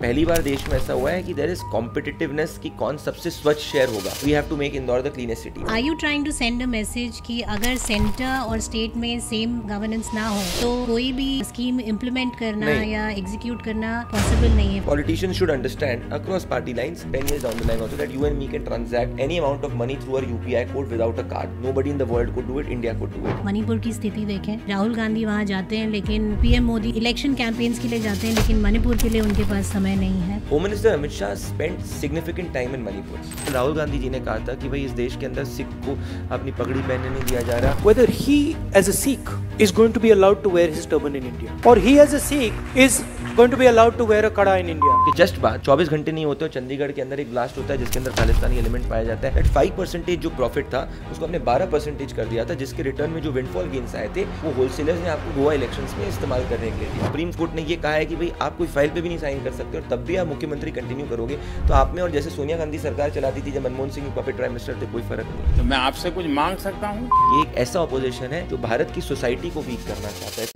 पहली बार देश में ऐसा हुआ है कि देर इज कॉम्पिटिटिवनेस की कौन सबसे स्वच्छ शहर होगा we have to make Indore the cleanest city are you trying to send a message कि अगर सेंटर और स्टेट में सेम गवर्नेंस ना हो तो कोई भी स्कीम इम्प्लीमेंट करना या एग्जीक्यूट करना पॉसिबल नहीं है politician should understand across party lines 10 years on the line also that you and me can transact any amount of money through our UPI code without a card nobody in the world could do it India could do it Manipur की स्थिति देखें राहुल गांधी वहां जाते हैं लेकिन PM Modi election campaigns के लिए जाते हैं लेकिन मणिपुर के लिए उनके पास समय समय नहीं है home minister Amit Shah spend significant time in Manipur Rahul Gandhi ji ने कहा था कि भाई इस देश के अंदर सिख को अपनी पगड़ी पहनने नहीं दिया जा रहा whether he as a Sikh is going to be allowed to wear his turban in India और he as a Sikh is going to be allowed to wear a kara in India कि जस्ट बात 24 घंटे नहीं होते चंडीगढ़ के अंदर एक ब्लास्ट होता है जिसके अंदर पाकिस्तानी एलिमेंट पाया जाता है एट 5 परसेंटेज जो प्रॉफिट था उसको हमने 12 परसेंटेज कर दिया था जिसके रिटर्न में जो विंडफॉल गेंस आए थे वो होलसेलर्स ने आपको गोवा इलेक्शन में इस्तेमाल करने के लिए सुप्रीम कोर्ट ने ये कहा है कि भाई आप कोई फाइल पे भी नहीं साइन कर सकते और तब भी आप मुख्यमंत्री कंटिन्यू करोगे तो आप में और जैसे सोनिया गांधी सरकार चलाती थी जब मनमोहन सिंह पपे प्राइम मिनिस्टर थे कोई फर्क नहीं तो मैं आपसे कुछ मांग सकता हूँ ये एक ऐसा अपोजिशन है जो भारत की सोसाइटी को वीक करना चाहता है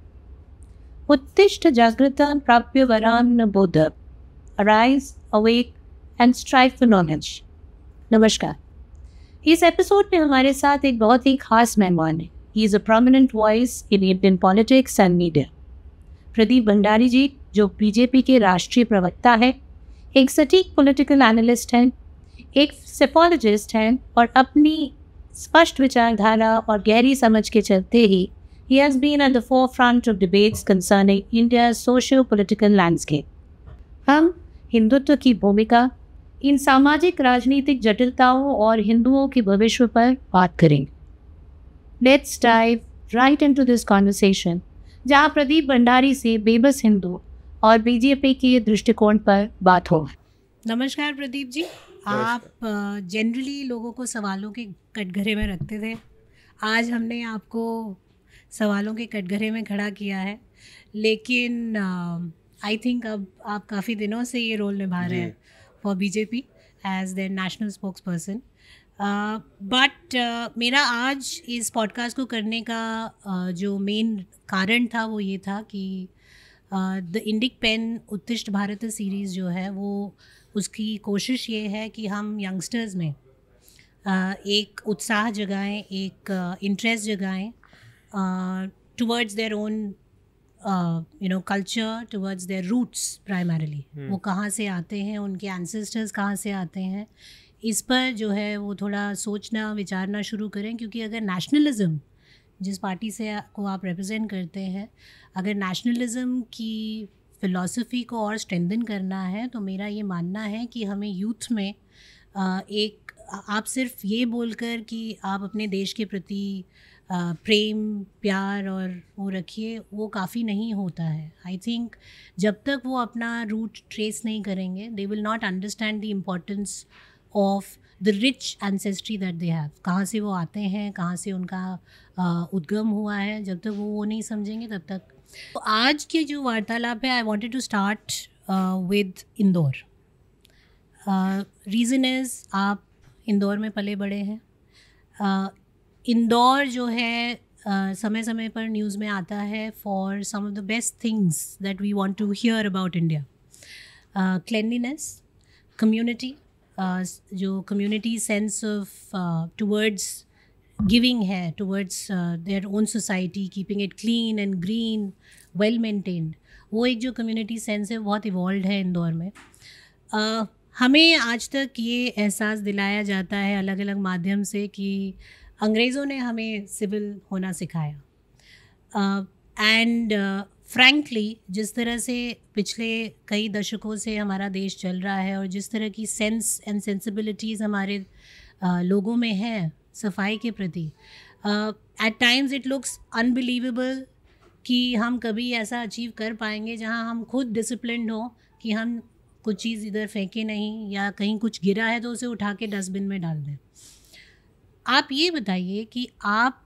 उत्तिष्ठ जागृता प्राप्य वरान बोध arise awake and strive for knowledge नमस्कार इस एपिसोड में हमारे साथ एक बहुत ही खास मेहमान है he is a prominent voice in Indian politics and media Pradeep Bhandari ji जो बीजेपी के राष्ट्रीय प्रवक्ता है एक सटीक पॉलिटिकल एनालिस्ट हैं एक सेफोलॉजिस्ट हैं और अपनी स्पष्ट विचारधारा और गहरी समझ के चलते ही he has been at the forefront of debates concerning India's socio-political landscape. हम हिंदुत्व की भूमिका इन सामाजिक राजनीतिक जटिलताओं और हिंदुओं के भविष्य पर बात करेंगे let's dive right into this conversation जहाँ प्रदीप भंडारी से बेबस हिंदू और बीजेपी के दृष्टिकोण पर बात हो नमस्कार प्रदीप जी आप जनरली लोगों को सवालों के कटघरे में रखते थे आज हमने आपको सवालों के कटघरे में खड़ा किया है लेकिन आई थिंक अब आप काफ़ी दिनों से ये रोल निभा रहे हैं for BJP as their national spokesperson but मेरा आज इस पॉडकास्ट को करने का uh, जो मेन कारण था वो ये था कि the Indic pen Uttishtha Bharat series जो है वो उसकी कोशिश ये है कि हम यंगस्टर्स में uh, एक उत्साह जगाएं एक इंटरेस्ट जगाएं towards their own you know culture towards their roots primarily वो कहाँ से आते हैं उनके एंसेस्टर्स कहाँ से आते हैं इस पर जो है वो थोड़ा सोचना विचारना शुरू करें क्योंकि अगर नेशनलिज्म जिस पार्टी से को आप रिप्रेजेंट करते हैं अगर नेशनलिज़म की फ़िलासफ़ी को और स्ट्रेंदन करना है तो मेरा ये मानना है कि हमें यूथ में एक आप सिर्फ ये बोलकर कि आप अपने देश के प्रति प्रेम प्यार और वो रखिए वो काफ़ी नहीं होता है आई थिंक जब तक वो अपना रूट ट्रेस नहीं करेंगे they will not understand the importance of the rich ancestry that they have कहाँ से वो आते हैं कहाँ से उनका उद्गम हुआ है जब तक वो वो नहीं समझेंगे तब तक तो आज के जो वार्तालाप है I wanted to start with Indore reason uh, is आप इंदौर में पले बड़े हैं uh, इंदौर जो है uh, समय समय पर न्यूज़ में आता है for some of the best things that we want to hear about India cleanliness community जो community sense of towards giving है towards their own society keeping it clean and green well well वो एक जो community sense है बहुत evolve है इंदौर में uh, हमें आज तक ये एहसास दिलाया जाता है अलग अलग माध्यम से कि अंग्रेज़ों ने हमें सिविल होना सिखाया एंड uh, फ्रैंकली जिस तरह से पिछले कई दशकों से हमारा देश चल रहा है और जिस तरह की सेंस एंड सेंसिबिलिटीज़ हमारे uh, लोगों में हैं सफाई के प्रति at times it looks unbelievable कि हम कभी ऐसा अचीव कर पाएंगे जहाँ हम खुद डिसिप्लिन हों कि हम कुछ चीज़ इधर फेंके नहीं या कहीं कुछ गिरा है तो उसे उठा के डस्टबिन में डाल दें आप ये बताइए कि आप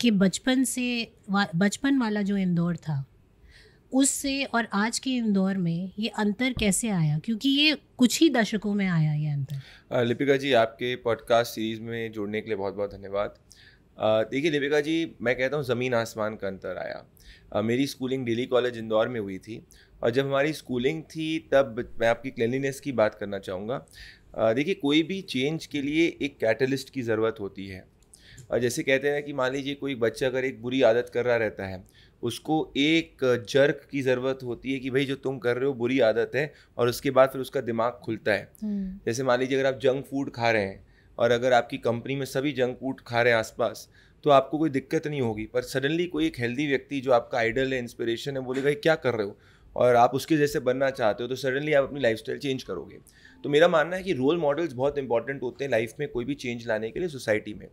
के बचपन से वा, बचपन वाला जो इंदौर था उससे और आज के इंदौर में ये अंतर कैसे आया क्योंकि ये कुछ ही दशकों में आया ये अंतर लिपिका जी आपके पॉडकास्ट सीरीज में जुड़ने के लिए बहुत बहुत धन्यवाद देखिए लिपिका जी मैं कहता हूँ ज़मीन आसमान का अंतर आया आ, मेरी स्कूलिंग डेली कॉलेज इंदौर में हुई थी और जब हमारी स्कूलिंग थी तब मैं आपकी क्लिनलीनेस की बात करना चाहूँगा देखिए कोई भी चेंज के लिए एक कैटलिस्ट की ज़रूरत होती है और जैसे कहते हैं कि मान लीजिए कोई बच्चा अगर एक बुरी आदत कर रहा रहता है उसको एक जर्क की ज़रूरत होती है कि भाई जो तुम कर रहे हो बुरी आदत है और उसके बाद फिर उसका दिमाग खुलता है हम्म। जैसे मान लीजिए अगर आप जंक फूड खा रहे हैं और अगर आपकी कंपनी में सभी जंक फूड खा रहे हैं आसपास तो आपको कोई दिक्कत नहीं होगी पर सडनली कोई एक हेल्दी व्यक्ति जो आपका आइडल है इंस्पिरेशन है बोलेगा क्या कर रहे हो और आप उसके जैसे बनना चाहते हो तो सडनली आप अपनी लाइफ चेंज करोगे तो मेरा मानना है कि रोल मॉडल्स बहुत इंपॉर्टेंट होते हैं लाइफ में कोई भी चेंज लाने के लिए सोसाइटी में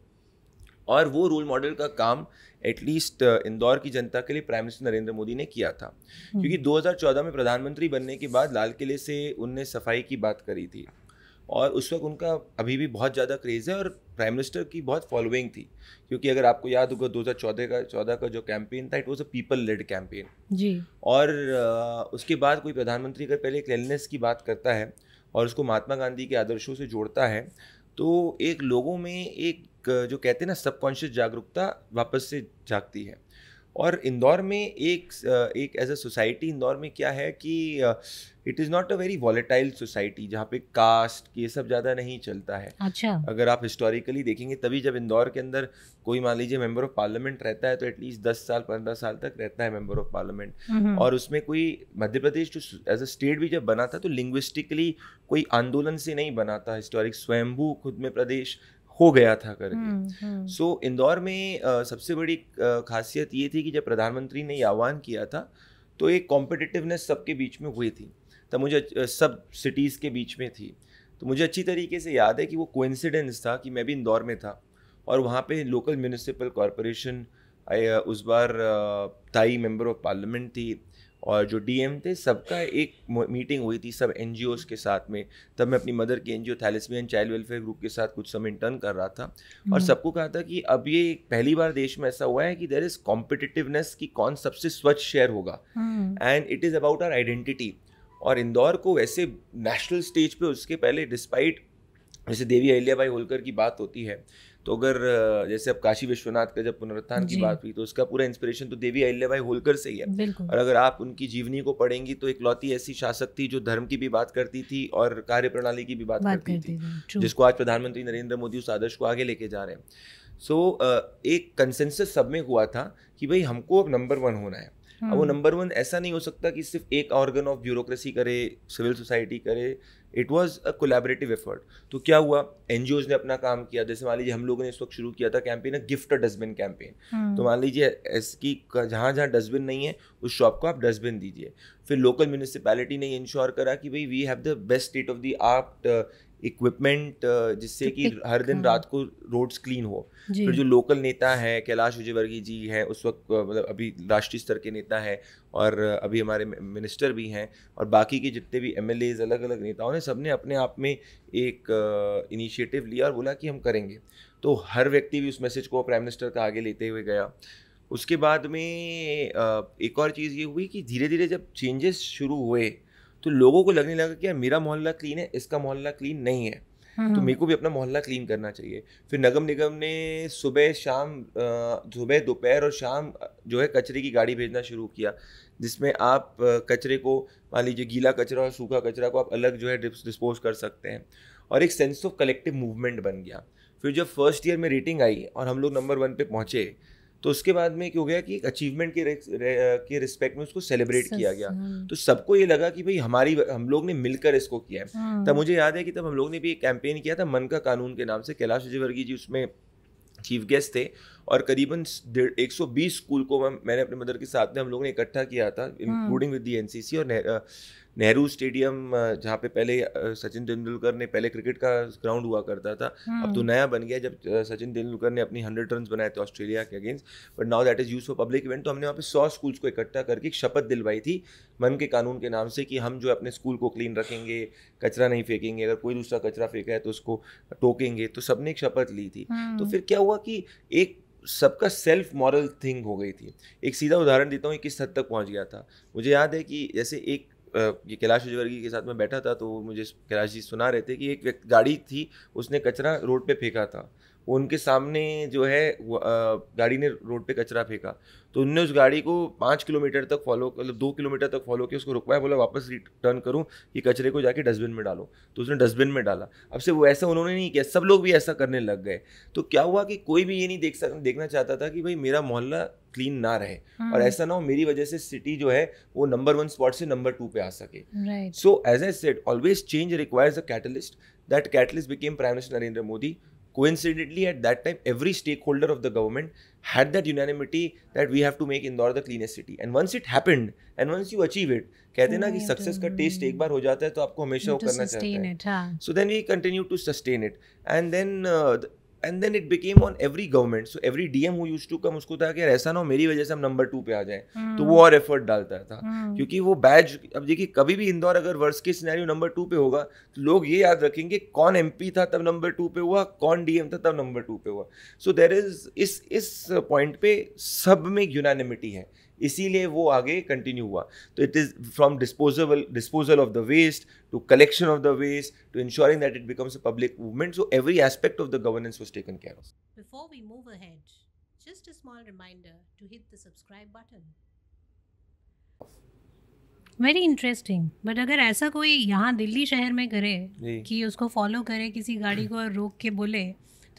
और वो रोल मॉडल का काम एटलीस्ट uh, इंदौर की जनता के लिए प्राइम मिनिस्टर नरेंद्र मोदी ने किया था हम्म। क्योंकि 2014 में प्रधानमंत्री बनने के बाद लाल किले से उनने सफाई की बात करी थी और उस वक्त उनका अभी भी बहुत ज़्यादा क्रेज़ है और प्राइम मिनिस्टर की बहुत फॉलोइंग थी क्योंकि अगर आपको याद होगा दो का चौदह का जो कैंपेन था it was a people led campaign ji और uh, उसके बाद कोई प्रधानमंत्री अगर पहले क्लिननेस की बात करता है और उसको महात्मा गांधी के आदर्शों से जोड़ता है तो एक लोगों में एक जो कहते हैं ना सबकॉन्शियस जागरूकता वापस से जागती है और इंदौर में एक एक एज अ सोसाइटी इंदौर में क्या है कि it is not a very volatile society जहाँ पे कास्ट ये सब ज़्यादा नहीं चलता है अच्छा अगर आप हिस्टोरिकली देखेंगे तभी जब इंदौर के अंदर कोई मान लीजिए मेंबर ऑफ पार्लियामेंट रहता है तो एटलीस्ट दस साल पंद्रह साल तक रहता है मेंबर ऑफ पार्लियामेंट और उसमें कोई मध्य प्रदेश जो एज अ स्टेट भी जब बना था तो लिंग्विस्टिकली कोई आंदोलन से नहीं बना था हिस्टोरिक स्वयंभू खुद में प्रदेश हो गया था करके सो हम्म, हम्म। so, इंदौर में आ, सबसे बड़ी खासियत ये थी कि जब प्रधानमंत्री ने आह्वान किया था तो एक कॉम्पिटिटिवनेस सबके बीच में हुई थी तब तो मुझे सब सिटीज़ के बीच में थी तो मुझे अच्छी तरीके से याद है कि वो कोइंसिडेंस था कि मैं भी इंदौर में था और वहाँ पे लोकल म्यूनिसिपल कॉरपोरेशन उस बार ताई मेंबर ऑफ पार्लियामेंट थी और जो डीएम थे सबका एक मीटिंग हुई थी सब एन के साथ में तब मैं अपनी मदर की N G thalassemia child welfare group के साथ कुछ समय इंटर्न कर रहा था और हम्म। सबको कहा था कि अब ये पहली बार देश में ऐसा हुआ है कि देर इज़ कॉम्पिटिटिवनेस कि कौन सबसे स्वच्छ शहर होगा and it is about our identity और इंदौर को वैसे नेशनल स्टेज पे उसके पहले डिस्पाइट जैसे देवी भाई होलकर की बात होती है तो अगर जैसे अब काशी विश्वनाथ का जब पुनरुत्थान की बात हुई तो उसका पूरा इंस्पिरेशन तो देवी भाई होलकर से ही है और अगर आप उनकी जीवनी को पढ़ेंगी तो इकलौती ऐसी शासक थी जो धर्म की भी बात करती थी और कार्य प्रणाली की भी बात, बात करती, करती थी जिसको आज प्रधानमंत्री नरेंद्र मोदी उस आदर्श को आगे लेके जा रहे हैं सो so, एक कंसेंसस सब में हुआ था कि भाई हमको अब नंबर वन होना है अब वो नंबर हम्म। वन ऐसा नहीं हो सकता कि सिर्फ एक ऑर्गन ऑफ ब्यूरोक्रेसी करे सिविल सोसाइटी करे it was a collaborative effort तो क्या हुआ एन ने अपना काम किया जैसे मान लीजिए हम लोगों ने इस वक्त शुरू किया था campaign gift a dustbin campaign तो मान लीजिए इसकी जहाँ जहाँ डस्टबिन नहीं है उस शॉप को आप डस्टबिन दीजिए फिर लोकल म्यूनिसपैलिटी ने इंश्योर करा कि भाई we have the best state of the art equipment uh, जिससे तो कि हर दिन हाँ। रात को रोड्स क्लीन हो फिर जो लोकल नेता है कैलाश विजयवर्गीय जी हैं उस वक्त uh, मतलब अभी राष्ट्रीय स्तर के नेता हैं और अभी हमारे मिनिस्टर भी हैं और बाकी के जितने भी एम अलग अलग नेताओं ने ने अपने आप में एक इनिशिएटिव uh, लिया और बोला कि हम करेंगे तो हर व्यक्ति भी उस मैसेज को प्राइम मिनिस्टर का आगे लेते हुए गया उसके बाद में एक और चीज़ ये हुई कि धीरे धीरे जब चेंजेस शुरू हुए तो लोगों को लगने लगा कि यार मेरा मोहल्ला क्लीन है इसका मोहल्ला क्लीन नहीं है हम्म, तो हम्म। मेरे को भी अपना मोहल्ला क्लीन करना चाहिए फिर नगम निगम ने सुबह शाम सुबह दोपहर और शाम जो है कचरे की गाड़ी भेजना शुरू किया जिसमें आप कचरे को मान लीजिए गीला कचरा और सूखा कचरा को आप अलग जो है डिस्पोज कर सकते हैं और एक सेंस ऑफ कलेक्टिव मूवमेंट बन गया फिर जब फर्स्ट ईयर में रेटिंग आई और हम लोग नंबर वन पे पहुँचे तो उसके बाद में क्यों गया कि एक अचीवमेंट के के रिस्पेक्ट में उसको सेलिब्रेट किया गया hmm. तो सबको ये लगा कि भाई हमारी हम लोग ने मिलकर इसको किया है hmm. तब मुझे याद है कि तब हम लोग ने भी एक कैंपेन किया था मन का कानून के नाम से कैलाश विजयवर्गीय जी उसमें चीफ गेस्ट थे और करीबन एक सौ बीस स्कूल को मैंने अपने मदर के साथ में हम लोगों ने इकट्ठा किया था इंक्लूडिंग हाँ। विद दी एनसीसी और नेहरू स्टेडियम जहाँ पे पहले सचिन तेंदुलकर ने पहले क्रिकेट का ग्राउंड हुआ करता था हाँ। अब तो नया बन गया जब सचिन तेंदुलकर ने अपनी हंड्रेड रन बनाए थे ऑस्ट्रेलिया के against but now that is use for public event तो हमने वहाँ पे सौ स्कूल्स को इकट्ठा करके एक शपथ दिलवाई थी मन के कानून के नाम से कि हम जो अपने स्कूल को क्लीन रखेंगे कचरा नहीं फेंकेंगे अगर कोई दूसरा कचरा फेंका है तो उसको टोकेंगे तो सबने एक शपथ ली थी हाँ। तो फिर क्या हुआ कि एक सबका सेल्फ मॉरल थिंग हो गई थी एक सीधा उदाहरण देता हूँ किस हद तक पहुँच गया था मुझे याद है कि जैसे एक ये कैलाश उजवर्गी के साथ मैं बैठा था तो मुझे कैलाश जी सुना रहे थे कि एक गाड़ी थी उसने कचरा रोड पे फेंका था उनके सामने जो है गाड़ी ने रोड पे कचरा फेंका तो उनने उस गाड़ी को पाँच किलोमीटर तक फॉलो मतलब दो किलोमीटर तक फॉलो किया उसको रुकवाया बोला वापस रिटर्न करूँ ये कचरे को जाके डस्टबिन में डालो तो उसने डस्टबिन में डाला अब से वो ऐसा उन्होंने नहीं किया सब लोग भी ऐसा करने लग गए तो क्या हुआ कि कोई भी ये नहीं देख सक देखना चाहता था कि भाई मेरा मोहल्ला क्लीन ना रहे हम्म। और ऐसा ना हो मेरी वजह से सिटी जो है वो नंबर वन स्पॉट से नंबर टू पे आ सके so as a set always change requires a catalyst that catalyst became prime minister Narendra Modi coincidentally at that time every stakeholder of the government had that unanimity that we have to make Indore the cleanest city and once it happened and once you achieve it कहते ना कि success का test एक बार हो जाता है तो आपको हमेशा वो करना चाहिए. So then we continue to sustain it and then and then it became on every government so every DM who use to come उसको था कि ऐसा ना हो मेरी वजह से हम नंबर टू पे आ जाए hmm. तो वो hmm. और एफर्ट डालता था hmm. क्योंकि वो बैज अब देखिए कभी भी इंदौर अगर वर्ष के सिनेरियो नंबर टू पे होगा तो लोग ये याद रखेंगे कौन एम था तब नंबर टू पे हुआ कौन डीएम था तब नंबर टू पे हुआ सो देर इज इस इस पॉइंट पे सब में यूनानिमिटी है इसीलिए वो आगे कंटिन्यू हुआ तो it is from disposable disposal of the waste to collection of the waste to ensuring that it becomes a public movement so every aspect of the governance was taken care of before we move ahead just a small reminder to hit the subscribe button very interesting but अगर ऐसा कोई यहाँ दिल्ली शहर में करे कि उसको follow करे किसी गाड़ी को रोक के बोले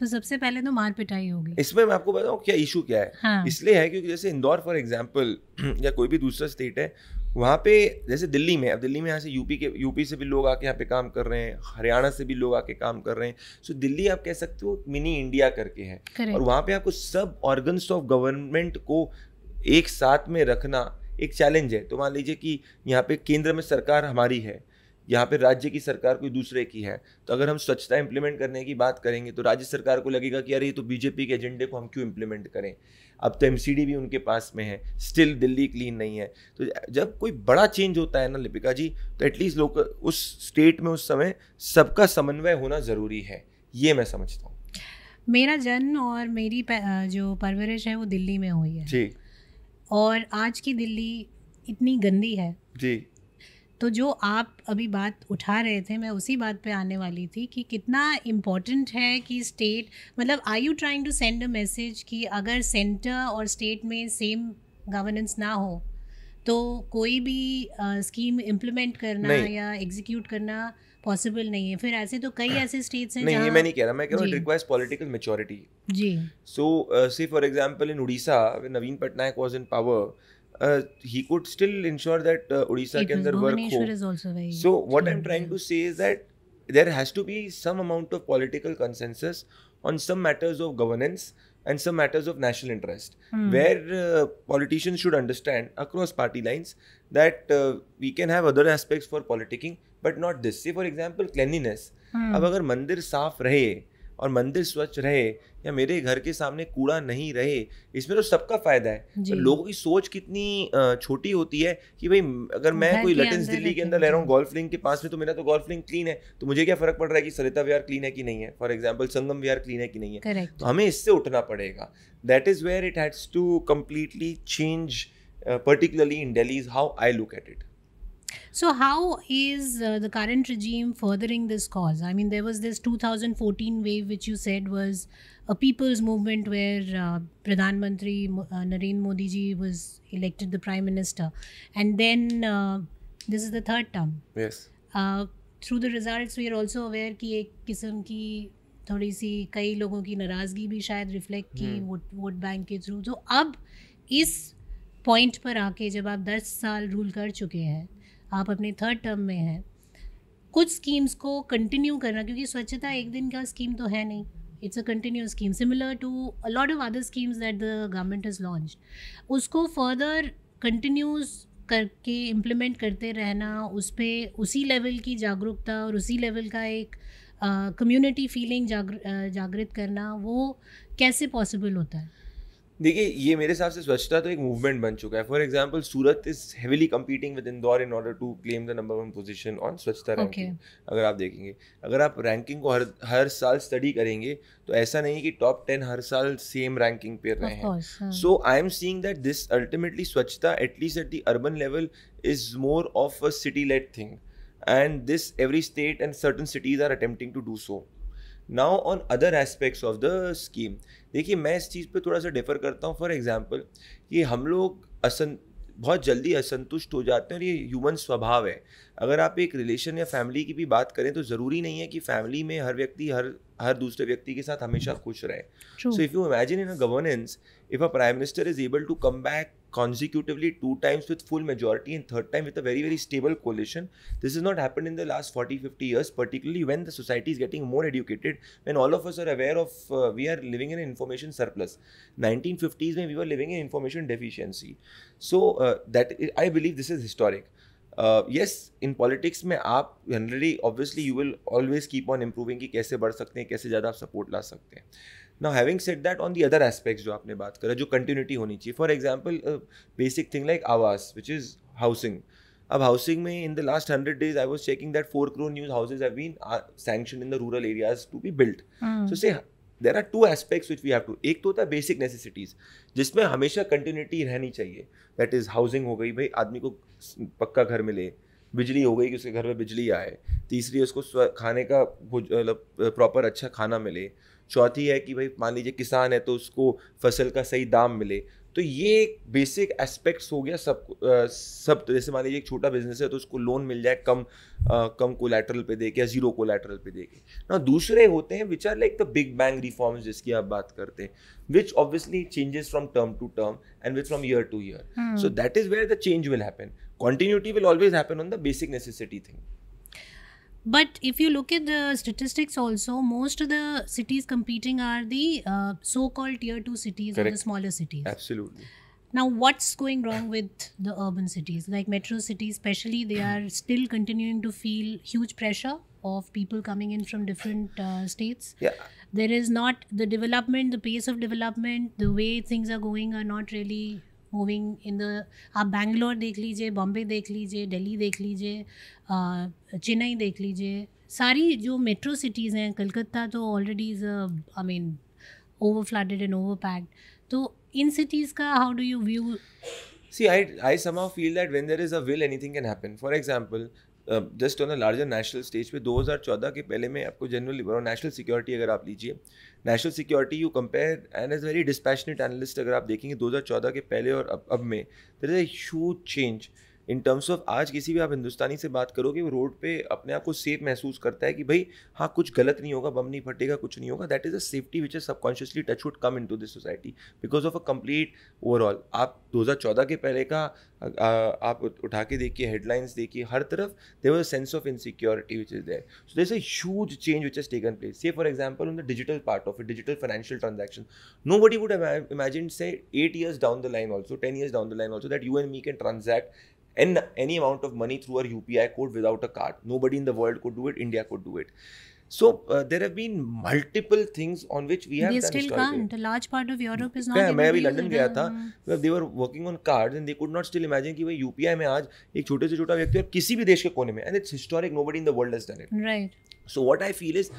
तो सबसे पहले तो मार पिटाई होगी इसमें मैं आपको बताऊँ क्या इशू क्या है हाँ. इसलिए है क्योंकि जैसे इंदौर फॉर एग्जाम्पल या कोई भी दूसरा स्टेट है वहाँ पे जैसे दिल्ली में अब दिल्ली में यहाँ से यूपी के यूपी से भी लोग आके यहाँ पे काम कर रहे हैं हरियाणा से भी लोग आके काम कर रहे हैं सो दिल्ली आप कह सकते हो मिनी इंडिया करके है Correct. और वहाँ पे आपको सब ऑर्गन्स ऑफ गवर्नमेंट को एक साथ में रखना एक चैलेंज है तो मान लीजिए कि यहाँ पे केंद्र में सरकार हमारी है यहाँ पे राज्य की सरकार कोई दूसरे की है तो अगर हम स्वच्छता इम्प्लीमेंट करने की बात करेंगे तो राज्य सरकार को लगेगा कि अरे ये तो बीजेपी के एजेंडे को हम क्यों इम्प्लीमेंट करें अब तो एम भी उनके पास में है स्टिल दिल्ली क्लीन नहीं है तो जब कोई बड़ा चेंज होता है ना लिपिका जी तो एटलीस्ट लोग उस स्टेट में उस समय सबका समन्वय होना ज़रूरी है ये मैं समझता हूँ मेरा जन्म और मेरी जो परवरिश है वो दिल्ली में हुई है जी और आज की दिल्ली इतनी गंदी है जी तो जो आप अभी बात उठा रहे थे मैं उसी बात पे आने वाली थी कि कितना इम्पॉर्टेंट है कि स्टेट मतलब I you trying to send a message कि अगर सेंटर और स्टेट में सेम गवर्नेंस ना हो तो कोई भी स्कीम uh, इम्प्लीमेंट करना या एग्जीक्यूट करना पॉसिबल नहीं है फिर ऐसे तो कई ऐसे स्टेट्स हैं नहीं ये मैं नहीं कह रहा मैं कह रहा हूँ requires political maturity ji so see for example in Orissa Naveen Patnaik was in power uh, he could still ensure that uh, Odisha can there work home. Is also very so what I'm trying to say is that there has to be some amount of political consensus on some matters of governance and some matters of national interest hmm. where uh, politicians should understand across party lines that uh, we can have other aspects for politicking but not this say for example cleanliness mm. अब अगर मंदिर साफ रहे और मंदिर स्वच्छ रहे या मेरे घर के सामने कूड़ा नहीं रहे इसमें तो सबका फायदा है तो लोगों की सोच कितनी छोटी होती है कि भाई अगर मैं कोई लटन्स दिल्ली के अंदर रह रहा हूँ गोल्फ लिंक के पास में तो मेरा तो गोल्फ लिंक क्लीन है तो मुझे क्या फर्क पड़ रहा है कि सरिता विहार क्लीन है कि नहीं है for example Sangam Vihar clean है कि नहीं है तो हमें इससे उठना पड़ेगा that is where it has to completely change particularly in Delhi is how I look at it So, how is uh, the current regime furthering this cause? I mean, there was this 2014 wave, which you said was a people's movement where uh, Pradhan Mantri uh, Narendra Modi ji was elected the prime minister. And then uh, this is the third term. Yes. Uh, through through the result we are also aware कि एक किस्म की थोड़ी सी कई लोगों की नाराज़गी भी शायद रिफ्लेक्ट की vote वोट बैंक के थ्रू तो अब इस पॉइंट पर आके जब आप दस साल रूल कर चुके हैं आप अपने थर्ड टर्म में हैं कुछ स्कीम्स को कंटिन्यू करना क्योंकि स्वच्छता एक दिन का स्कीम तो है नहीं it's a continue scheme similar to a lot of other schemes that the government is launch उसको फर्दर कंटिन्यूस करके इम्प्लीमेंट करते रहना उस पर उसी लेवल की जागरूकता और उसी लेवल का एक कम्युनिटी uh, फीलिंग uh, जागृत करना वो कैसे पॉसिबल होता है देखिए ये मेरे हिसाब से स्वच्छता तो एक मूवमेंट बन चुका है for example Surat is heavily competing with Indore in order to claim the number one position on swachhata ranking अगर आप देखेंगे अगर आप रैंकिंग को हर हर साल स्टडी करेंगे तो ऐसा नहीं कि टॉप टेन हर साल सेम रैंकिंग पे रहे हैं so I am seeing that this ultimately swachhata at least at the urban level is more of a city led thing and this every state and certain cities are attempting to do so now on other aspects of the scheme देखिए मैं इस चीज़ पे थोड़ा सा differ करता हूँ for example कि हम लोग असं बहुत जल्दी असंतुष्ट हो जाते हैं और ये ह्यूमन स्वभाव है अगर आप एक रिलेशन या फैमिली की भी बात करें तो जरूरी नहीं है कि फैमिली में हर व्यक्ति हर हर दूसरे व्यक्ति के साथ हमेशा खुश रहे so if you imagine in a governance if a prime minister is able to come back consecutively two times with full majority and third time with a very very stable coalition this is not happen in the last forty fifty years particularly when the society is getting more educated when all of us are aware of we are living in information surplus nineteen में we are living in information deficiency so that I believe this is historic yes in politics में आप generally obviously you will always keep on improving कि कैसे बढ़ सकते हैं कैसे ज़्यादा आप सपोर्ट ला सकते हैं now having set that on the other aspects जो आपने बात करा जो कंटिन्यूटी होनी चाहिए for example basic thing like awas which is housing अब हाउसिंग में in the last hundred days I was checking that four crore new houses have been in the rural areas to be built so say there are two aspects which we have to एक तो होता है basic necessities जिसमें हमेशा continuity रहनी चाहिए that is housing हो गई भाई आदमी को पक्का घर मिले बिजली हो गई कि उसके घर में बिजली आए तीसरी उसको खाने का मतलब प्रॉपर अच्छा खाना मिले चौथी है कि भाई मान लीजिए किसान है तो उसको फसल का सही दाम मिले तो ये एक बेसिक एस्पेक्ट्स हो गया सब आ, सब तो जैसे मान लीजिए एक छोटा बिजनेस है तो उसको लोन मिल जाए कम आ, कम कोलेटरल पे दे के या जीरो कोलेटरल पे दे के ना दूसरे होते हैं which are like the big bang reforms जिसकी आप बात करते हैं which obviously changes from term to term and which from year to year so that is where the change will happen continuity will always happen on the basic necessity thing but if you look at the statistics also most of the cities competing are the uh, so called tier 2 cities Correct. or the smaller cities absolutely now what's going wrong with the urban cities like metro cities especially they are still continuing to feel huge pressure of people coming in from different uh, states yeah there is not the development the pace of development the way things are going are not really moving in the Bangalore, Bangalore देख लीजिए Bombay, देख लीजिए दिल्ली देख लीजिए चेन्नई देख लीजिए सारी जो मेट्रो सिटीज़ हैं कलकत्ता तो already is I mean over flooded and over packed तो इन सिटीज़ का how do you view I I I feel feel that when there is a will, anything can happen for example, just on a larger national stage पे 2014 के पहले में आपको generally और national security अगर आप लीजिए national security you compare and as very dispassionate analyst अगर आप देखेंगे 2014 के पहले और अब अब में there is a huge change in terms of आज किसी भी आप हिंदुस्तानी से बात करोगे वो रोड पे अपने आप को सेफ महसूस करता है कि भाई हाँ कुछ गलत नहीं होगा बम नहीं फटेगा कुछ नहीं होगा that is a safety which is subconsciously touch would come into this society because of a complete overall आप 2014 के पहले का आप उठा के देखिए हेडलाइंस देखिए हर तरफ there was sense of insecurity which is there so there a change which is taken place say for example on the digital part of digital financial transaction nobody would imagine say eight years down the line also ten years down the line also that you and me can transact and any amount of money through our UPI code without a card. Nobody in the world could do it. India could do it. So uh, there have been multiple things on which we have. They still can't. A large part of Europe is not. Yeah, मैं अभी London गया था. They were working on cards and they could not still imagine कि भाई UPI में आज एक छोटे से छोटा व्यक्ति और किसी भी देश के कोने में and it's historic. Nobody in the world has done it. Right. So what I feel is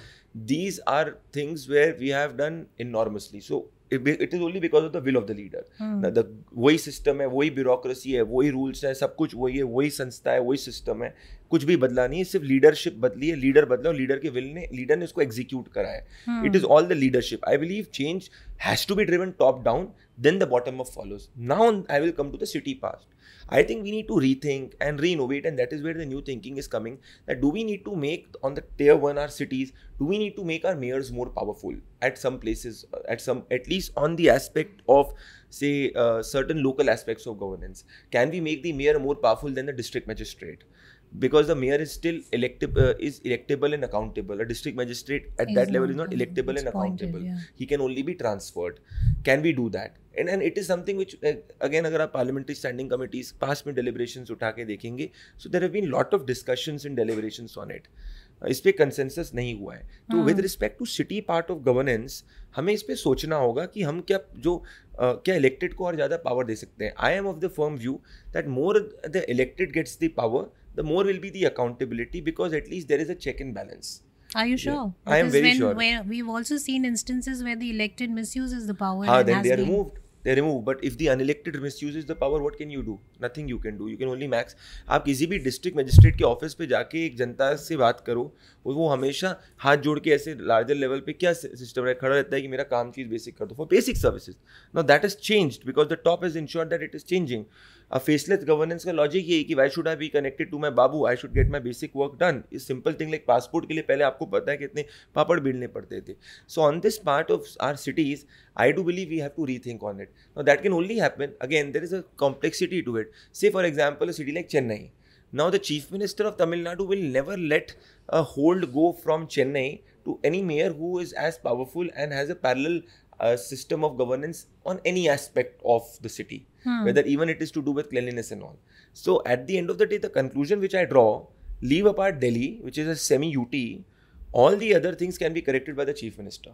these are things where we have done enormously. So it is only because of the will of the leader वही system है वही bureaucracy है वही rules है सब कुछ वही है वही संस्था है वही सिस्टम है कुछ भी बदला नहीं है सिर्फ लीडरशिप बदली है लीडर बदला और लीडर के विल ने लीडर ने उसको एग्जीक्यूट करा है it is all the leadership I believe change has to be driven top down then the bottom of follows now I will come to the city past I think we need to rethink and renovate, and that is where the new thinking is coming. That do we need to make on the tier one our cities? Do we need to make our mayors more powerful at some places? Uh, at some, at least on the aspect of say uh, certain local aspects of governance, can we make the mayor more powerful than the district magistrate? Because the mayor is still is electable and accountable and accountable a district magistrate at exactly. that level is not electable it's and accountable pointed, yeah. he can only and and it is something which again अगर आप parliamentary standing committees पास में deliberation उठा के देखेंगे so there been lot of discussion in deliberation on it इस पर consensus नहीं हुआ है तो with respect to city part of governance हमें इस पर सोचना होगा कि हम क्या जो uh, क्या इलेक्टेड को और ज़्यादा पावर दे सकते हैं I am of the firm view that more the elected gets the power the more will be the accountability because at least there is a check and balance. Are you sure? Yeah. I am very when, sure. Where we've also seen instances where the elected misuses the power. Ah, then they are been. removed. They are removed. But if the unelected misuses the power, what can you do? Nothing you can do. You can only max. आप किसी भी district magistrate के office पे जाके एक जनता से बात करो और वो हमेशा हाथ जोड़ के ऐसे larger level पे क्या system है खड़ा रहता है कि मेरा काम चीज़ basic कर दो for basic services. Now that has changed because the top has ensured that it is changing. Faceless governance का लॉजिक ये है कि why should I be connected to my babu I should get my basic work done इस simple thing like passport के लिए पहले आपको पता है कि इतने पापड़ बिलने पड़ते थे so on this part of our cities I do believe we have to rethink on it now that can only happen again there is a complexity to it say for example a city like Chennai now the chief minister of Tamil Nadu will never let hold go from Chennai to any mayor who is as powerful and has a parallel a system of governance on any aspect of the city, hmm. whether even it is to do with cleanliness and all. So at the end of the day, the conclusion which I draw, leave apart Delhi, which is a semi-UT, all the other things can be corrected by the chief minister.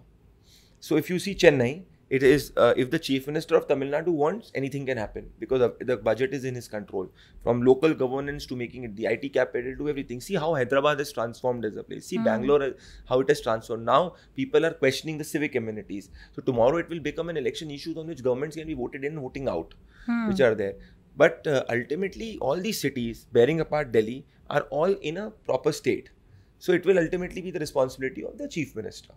So if you see Chennai, it is uh, if the chief minister of tamil nadu wants anything can happen because the budget is in his control from local governance to making it the it capital to everything see how hyderabad is transformed as a place see mm. bangalore uh, how it has transformed now people are questioning the civic amenities so tomorrow it will become an election issue on which governments can be voted in voting out mm. which are there but uh, ultimately all these cities bearing apart delhi are all in a proper state so it will ultimately be the responsibility of the chief minister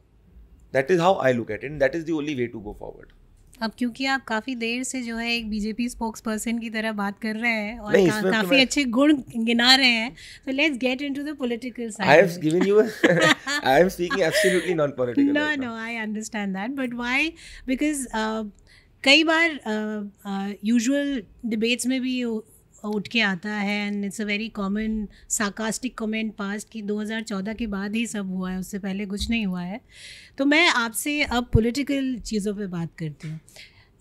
that is how I look at it that is the only way to go forward अब क्योंकि आप काफी देर से जो है एक BJP spokes person की तरह बात कर रहे हैं और का, काफी अच्छे गुण गिना रहे हैं तो let's get into the political side I have given you I am speaking absolutely non political no no I understand that but why because कई बार यूजुअल uh, डिबेट्स uh, में भी उठ के आता है and it's a very common sarcastic comment passed कि 2014 के बाद ही सब हुआ है उससे पहले कुछ नहीं हुआ है तो मैं आपसे अब पॉलिटिकल चीज़ों पे बात करती हूँ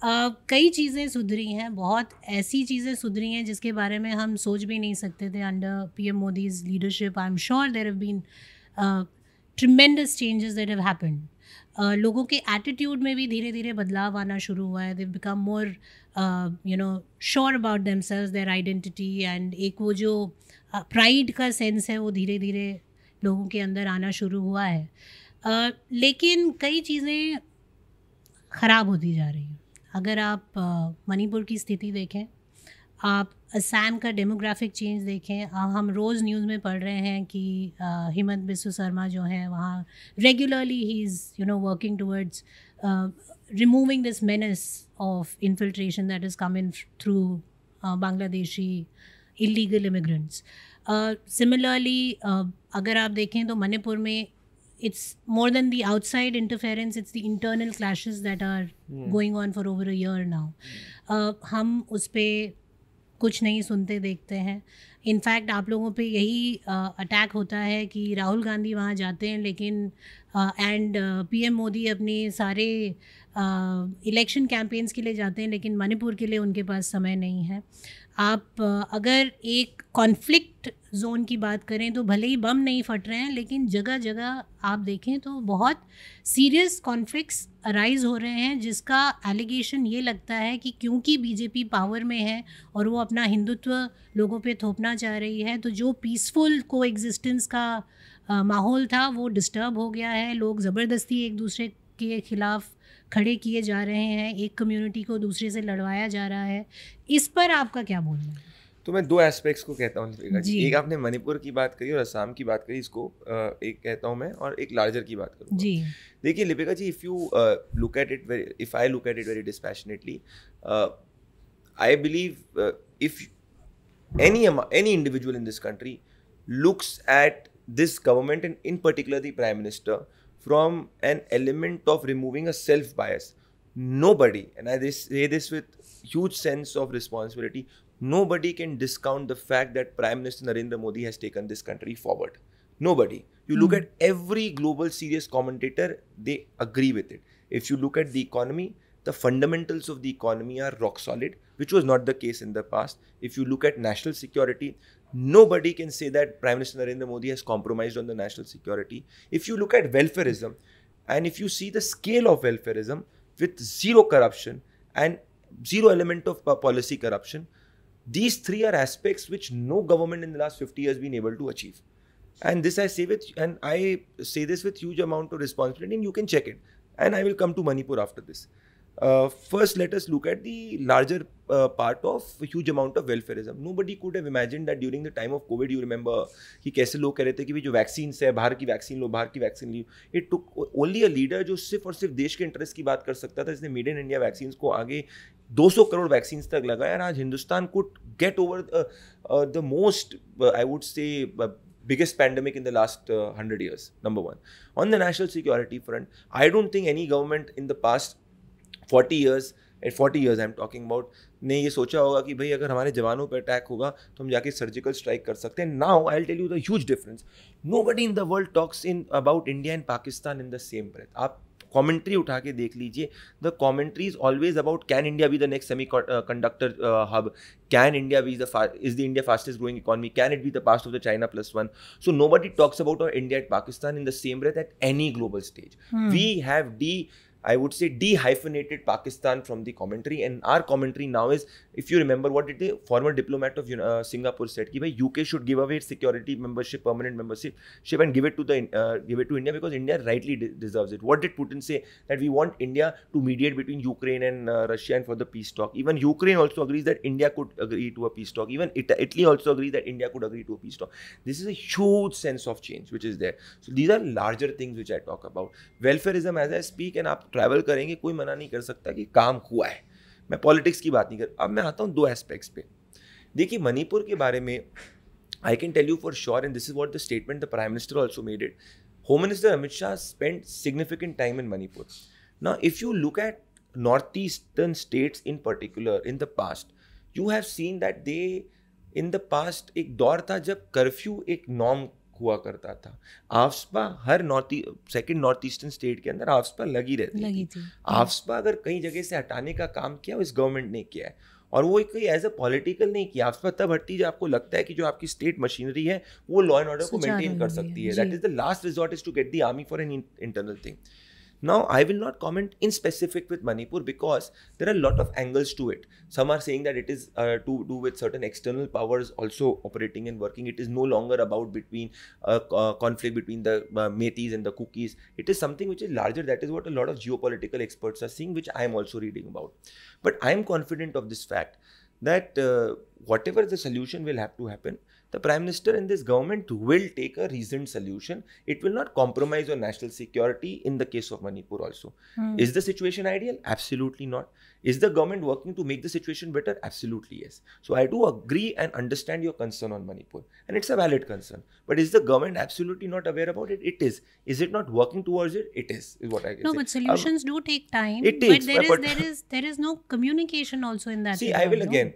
Uh, कई चीज़ें सुधरी हैं बहुत ऐसी चीज़ें सुधरी हैं जिसके बारे में हम सोच भी नहीं सकते थे under PM Modi's leadership I am sure there have been tremendous changes there have happened लोगों के एटीट्यूड में भी धीरे धीरे बदलाव आना शुरू हुआ है they become more you know sure about themselves their identity and एक वो जो प्राइड uh, का सेंस है वो धीरे धीरे लोगों के अंदर आना शुरू हुआ है uh, लेकिन कई चीज़ें ख़राब होती जा रही हैं अगर आप uh, मणिपुर की स्थिति देखें आप असम का डेमोग्राफिक चेंज देखें हम रोज़ न्यूज़ में पढ़ रहे हैं कि हिमंत बिस्व शर्मा जो हैं वहाँ रेगुलरली ही is you know working towards removing this menace of infiltration that has come in through uh, Bangladeshi illegal immigrants. Similarly, अगर आप देखें तो मणिपुर में it's more than the outside interference it's the internal clashes that are yeah. going on for over a year now yeah. uh, हम उस पर कुछ नहीं सुनते देखते हैं इनफैक्ट आप लोगों पे यही अटैक uh, होता है कि राहुल गांधी वहाँ जाते हैं लेकिन एंड पीएम मोदी अपने सारे uh, इलेक्शन कैंपेन्स के लिए जाते हैं लेकिन मणिपुर के लिए उनके पास समय नहीं है आप अगर एक कॉन्फ्लिक्ट जोन की बात करें तो भले ही बम नहीं फट रहे हैं लेकिन जगह जगह आप देखें तो बहुत सीरियस कॉन्फ्लिक्ट्स अराइज हो रहे हैं जिसका एलिगेशन ये लगता है कि क्योंकि बीजेपी पावर में है और वो अपना हिंदुत्व लोगों पे थोपना चाह रही है तो जो पीसफुल को एग्जिस्टेंस का माहौल था वो डिस्टर्ब हो गया है लोग ज़बरदस्ती एक दूसरे के ख़िलाफ़ खड़े किए जा रहे हैं एक कम्युनिटी को दूसरे से लड़वाया जा रहा है इस पर आपका क्या बोलना है तो मैं दो एस्पेक्ट्स को कहता हूँ एक आपने मणिपुर की बात करी और असम की बात करी इसको एक कहता हूँ मैं और एक लार्जर की बात करूँ जी देखिए Lipika ji if you look at it very if I look at it very dispassionately I believe if any any individual in this country looks at this government and in particular the prime minister from an element of removing a self bias. Nobody, and I say this with huge sense of responsibility, nobody can discount the fact that Prime Minister Narendra Modi has taken this country forward. Nobody. You look hmm. at every global serious commentator, they agree with it. If you look at the economy, the fundamentals of the economy are rock solid which was not the case in the past. If you look at national security, nobody can say that Prime Minister Narendra Modi has compromised on the national security. If you look at welfareism, and if you see the scale of welfareism with zero corruption and zero element of uh, policy corruption, these three are aspects which no government in the last 50 years has been able to achieve. And this I say with, and I say this with huge amount of responsibility, and you can check it. And I will come to Manipur after this. Uh, first, let us look at the larger part of huge amount of welfarism nobody could have imagine that during the time of covid you remember कि कैसे लोग कह रहे थे कि भाई जो vaccine है बाहर की वैक्सीन लो बाहर की वैक्सीन लो it took only a leader जो सिर्फ और सिर्फ देश के इंटरेस्ट की बात कर सकता था इसने मेड इन इंडिया वैक्सीन को आगे 200 करोड़ वैक्सीन तक लगाया और आज हिंदुस्तान को get over the most I would say biggest pandemic in the last hundred years number one on the national security front I don't think any government in the past forty years at forty years I am talking about ने ये सोचा होगा कि भाई अगर हमारे जवानों पर अटैक होगा तो हम जाके सर्जिकल स्ट्राइक कर सकते हैं now I tell you the huge difference nobody in the world talks in about India and Pakistan in the same breath आप कमेंट्री उठा के देख लीजिए the commentary is always about can India be the next semiconductor hub can India be the is the India fastest growing economy can it be the past of the China plus one so nobody talks about India and Pakistan in the same breath at any global stage we have D I would say, dehyphenated Pakistan from the commentary. And our commentary now is if you remember what did the former diplomat of uh, Singapore said That bhai UK should give away security membership permanent membership and give it to the uh, give it to India because India rightly de deserves it what did Putin say that we want India to mediate between Ukraine and uh, Russia and for the peace talk even Ukraine also agrees that India could agree to a peace talk even it Italy also agrees that India could agree to a peace talk this is a huge sense of change which is there so these are larger things which I talk about welfareism as I speak and आप travel, करेंगे कोई मना नहीं कर सकता कि काम हुआ है मैं पॉलिटिक्स की बात नहीं कर अब मैं आता हूँ दो एस्पेक्ट्स पे देखिए मणिपुर के बारे में I can tell you for sure and this is what the statement the prime minister also made it home minister Amit Shah spend significant time in Manipur ना if you look at north eastern states in particular in the past you have seen that they in the past एक दौर था जब curfew एक norm हुआ करता था AFSPA हर north second north eastern state के अंदर आफ्सपा लगी रहती लगी थी आफ्सपा अगर कई जगह से हटाने का काम किया इस गवर्नमेंट ने किया है और वो कोई एज अ पॉलिटिकल नहीं किया आफ्सपा तब हटती जो आपको लगता है कि जो आपकी स्टेट मशीनरी है वो लॉ एंड ऑर्डर को मेंटेन कर सकती है that is the last resort is to get the army for an internal thing Now, I will not comment in specific with Manipur because there are a lot of angles to it. Some are saying that it is uh, to do with certain external powers also operating and working. It is no longer about between uh, uh, conflict between the uh, Metis and the Cookies. It is something which is larger. That is what a lot of geopolitical experts are seeing, which I am also reading about. But I am confident of this fact that uh, whatever the solution will have to happen, the prime minister and this government will take a reasoned solution it will not compromise on national security in the case of manipur also mm. is the situation ideal absolutely not is the government working to make the situation better absolutely yes so i do agree and understand your concern on manipur and it's a valid concern but is the government absolutely not aware about it it is is it not working towards it it is is what i can no say. but um, solutions um, do take time it takes, but there but, is there is there is no communication also in that see i will no? again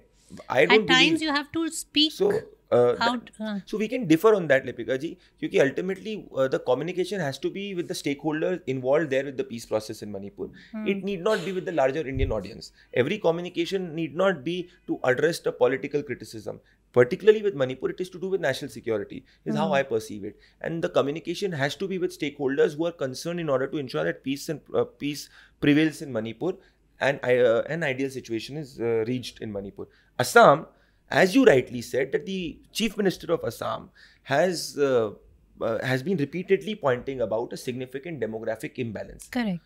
I don't at times believe, you have to speak so uh, uh. so we can differ on that, Lipika ji, because ultimately uh, the communication has to be with the stakeholders involved there with the peace process in Manipur. Hmm. It need not be with the larger Indian audience. Every communication need not be to address the political criticism. Particularly with Manipur, it is to do with national security, is how hmm. I perceive it. And the communication has to be with stakeholders who are concerned in order to ensure that peace and peace prevails in Manipur and an ideal situation is reached in Manipur. Assam as you rightly said, that the chief minister of Assam has uh, uh, has been repeatedly pointing about a significant demographic imbalance. Correct.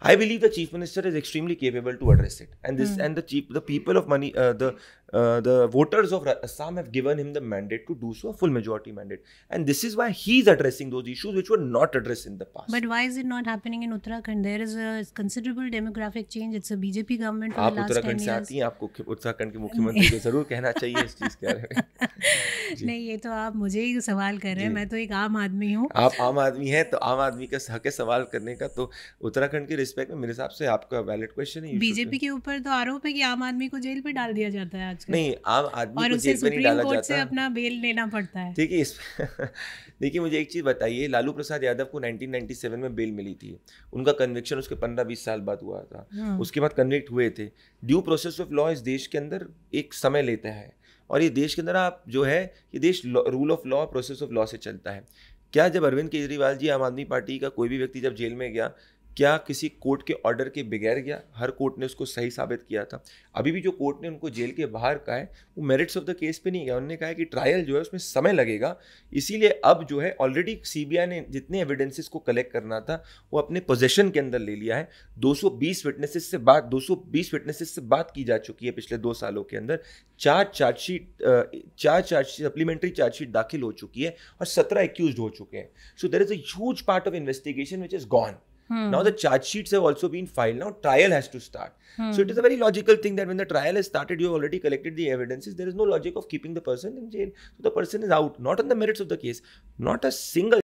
I believe the chief minister is extremely capable to address it, and this mm. and the chief the people of money uh, the the voters of Assam have given him the mandate to do so, a full majority mandate. And this is why he's addressing those issues which were not addressed in the past. But why is it not happening in Uttarakhand? There is a considerable demographic change. It's a BJP government for the last Uttarakhand से आती हैं aapko Uttarakhand ke mukhyamantri ko zarur kehna chahiye is cheez ke bare mein. नहीं ये तो आप मुझे ही सवाल कर रहे हैं मैं तो एक आम आदमी हूँ आप आम आदमी हैं तो आम आदमी का हक है सवाल करने का तो उत्तराखंड के रिस्पेक्ट में मेरे हिसाब से आपका वैलिड क्वेश्चन है बीजेपी के ऊपर तो आरोप है कि आम आदमी को जेल पे डाल दिया जाता है आजकल नहीं आम आदमी को जेल में नहीं से अपना बेल लेना पड़ता है देखिए इस देखिए मुझे एक चीज़ बताइए लालू प्रसाद यादव को 1997 में बेल मिली थी उनका कन्विक्शन उसके 15-20 साल बाद हुआ था हाँ। उसके बाद कन्विक्ट हुए थे ड्यू प्रोसेस ऑफ लॉ इस देश के अंदर एक समय लेता है और ये देश के अंदर आप जो है ये देश rule of law process of law से चलता है क्या जब अरविंद केजरीवाल जी आम आदमी पार्टी का कोई भी व्यक्ति जब जेल में गया क्या किसी कोर्ट के ऑर्डर के बगैर गया हर कोर्ट ने उसको सही साबित किया था अभी भी जो कोर्ट ने उनको जेल के बाहर कहा है वो मेरिट्स ऑफ द केस पे नहीं गया उन्होंने कहा है कि ट्रायल जो है उसमें समय लगेगा इसीलिए अब जो है ऑलरेडी सीबीआई ने जितने एविडेंसेस को कलेक्ट करना था वो अपने पोजेशन के अंदर ले लिया है 220 विटनेसेस से बात 220 विटनेसेस से बात की जा चुकी है पिछले दो सालों के अंदर चार चार्जशीट चार चार्जशीट सप्लीमेंट्री चार्जशीट दाखिल हो चुकी है और सत्रह एक्यूज हो चुके हैं so there is a huge part of investigation which is gone Hmm. Now the charge sheets have also been filed. Now trial has to start. Hmm. So it is a very logical thing that when the trial has started, you have already collected the evidences. There is no logic of keeping the person in jail. So the person is out, not on the merits of the case. Not a single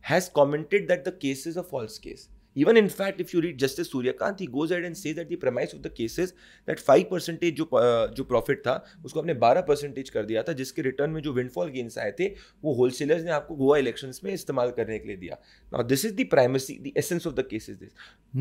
has commented that the case is a false case. Even in fact if you read justice Suryakant he goes ahead and says that the premise of the cases is five percentage जो uh, जो प्रॉफिट था उसको हमने बारह percentage कर दिया था जिसके रिटर्न में जो विंडफॉल गेंस आए थे वो होलसेलर्स ने आपको गोवा इलेक्शन में इस्तेमाल करने के लिए दिया now this is the primacy the essence of the case this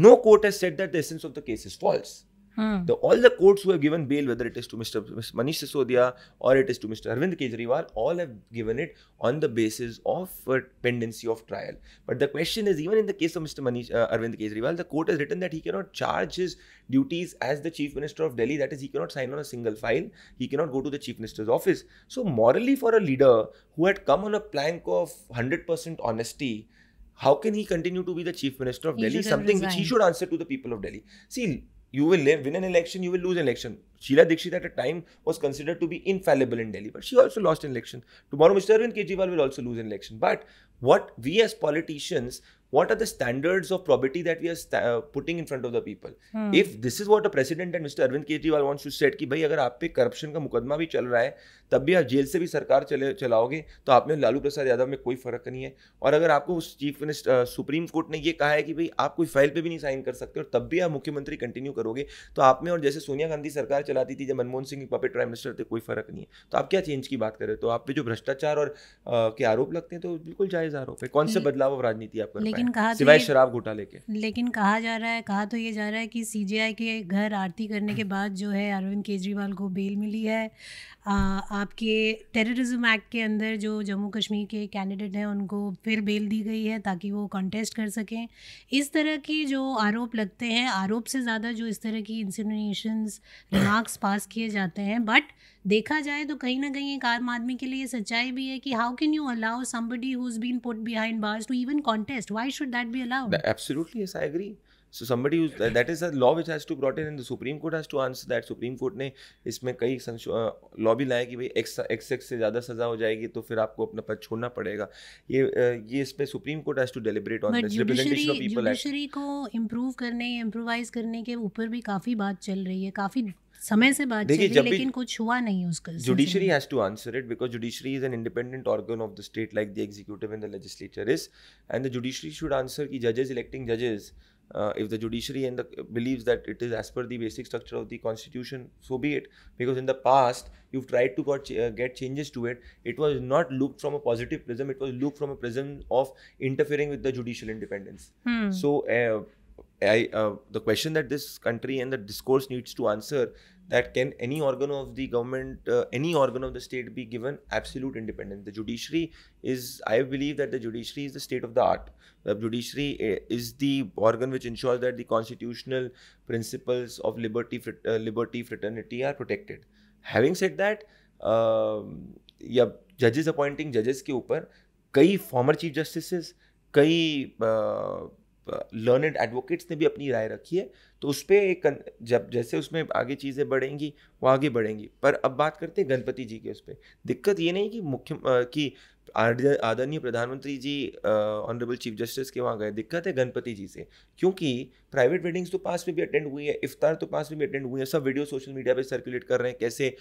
no court has set that the essence of the cases falls Hmm. The, all the courts who have given bail, whether it is to Mr. Manish Sisodia or it is to Mr. Arvind Kejriwal, all have given it on the basis of uh, pendency of trial. But the question is, even in the case of Mr. Manish uh, Arvind Kejriwal, the court has written that he cannot charge his duties as the Chief Minister of Delhi. That is, he cannot sign on a single file. He cannot go to the Chief Minister's office. So morally, for a leader who had come on a plank of 100% honesty, how can he continue to be the chief minister of he Delhi? Something resigned. which he should answer to the people of Delhi. See, you will win an election, you will lose an election. Sheila Dikshit at a time was considered to be infallible in Delhi, but she also lost an election. Tomorrow, Mr. Arvind Kejriwal will also lose an election. But what we as politicians what are the standards of probity that we are uh, putting in front of the people hmm. if this is what the president and mr arvind kejriwal wants to set कि भाई अगर आप पे corruption का मुकदमा भी चल रहा है तब भी आप जेल से भी सरकार चले चलाओगे तो आप में लालू प्रसाद यादव में कोई फर्क नहीं है और अगर आपको उस चीफ मिनिस्टर सुप्रीम कोर्ट ने ये कहा है कि भाई आप कोई फाइल पे भी नहीं साइन कर सकते और तब भी आप मुख्यमंत्री कंटिन्यू करोगे तो आप में और जैसे सोनिया गांधी सरकार चलाती थी जब मनमोहन सिंह पपे प्राइम मिनिस्टर थे कोई फर्क नहीं है तो आप क्या चेंज की बात कर रहे हो तो आप पे जो भ्रष्टाचार और uh, के आरोप लगते हैं तो बिल्कुल जायज हजारों पे कौन से बदलाव राजनीति आप कर लेकिन कहा तो सिवाय शराब घोटाले के लेकिन कहा जा रहा है कहा तो ये जा रहा है कि सीजीआई के घर आरती करने के बाद जो है अरविंद केजरीवाल को बेल मिली है आ, आपके टेररिज्म एक्ट के अंदर जो जम्मू कश्मीर के कैंडिडेट हैं उनको फिर बेल दी गई है ताकि वो कॉन्टेस्ट कर सकें इस तरह के जो आरोप लगते हैं आरोप से ज़्यादा जो इस तरह की इंसिनेशन रिमार्क्स पास किए जाते हैं बट देखा जाए तो कहीं ना कहीं एक आम आदमी के लिए सच्चाई भी है कि how can you allow somebody who is been put behind bars to even contest why should that be allowed absolutely yes I agree so somebody that is a law which has to brought in and the supreme court has to answer that supreme court ने इसमें कई law भी लाया कि भाई x x से ज़्यादा सजा हो जाएगी तो फिर आपको अपना पद छोड़ना पड़ेगा ये ये इस पे supreme court has to deliberate on this representation of people को इंप्रूव करने इम्प्रोवाइज करने के ऊपर भी काफ़ी बात चल रही है काफ़ी समय से बात चली लेकिन कुछ हुआ नहीं उसका judiciary has to answer it because judiciary is an independent organ of the state like the executive and the legislature is and the judiciary should answer की जजेस इलेक्टिंग जजेस Uh, if the judiciary and the believes that it is as per the basic structure of the constitution so be it because in the past you've tried to got, ch- uh, get changes to it it was not looked from a positive prism it was looked from a prism of interfering with the judicial independence hmm. so uh, I, uh, the question that this country and the discourse needs to answer that can any organ of the government, uh, any organ of the state be given absolute independence? The judiciary is, I believe that the judiciary is the state of the art. The judiciary eh, is the organ which ensures that the constitutional principles of liberty, uh, liberty, fraternity are protected. Having said that, um, judges appointing judges जजेस के ऊपर कई former chief justices कई learned advocates ने भी अपनी राय रखी है तो उस पर एक जब जैसे उसमें आगे चीज़ें बढ़ेंगी वो आगे बढ़ेंगी पर अब बात करते हैं गणपति जी के उस पर दिक्कत ये नहीं कि मुख्य कि आदरणीय प्रधानमंत्री जी ऑनरेबल चीफ जस्टिस के वहाँ गए दिक्कत है गणपति जी से क्योंकि प्राइवेट वेडिंग्स तो पास में भी अटेंड हुई है इफ्तार तो पास में भी अटेंड हुई है सब वीडियो सोशल मीडिया पर सर्कुलेट कर रहे हैं कैसे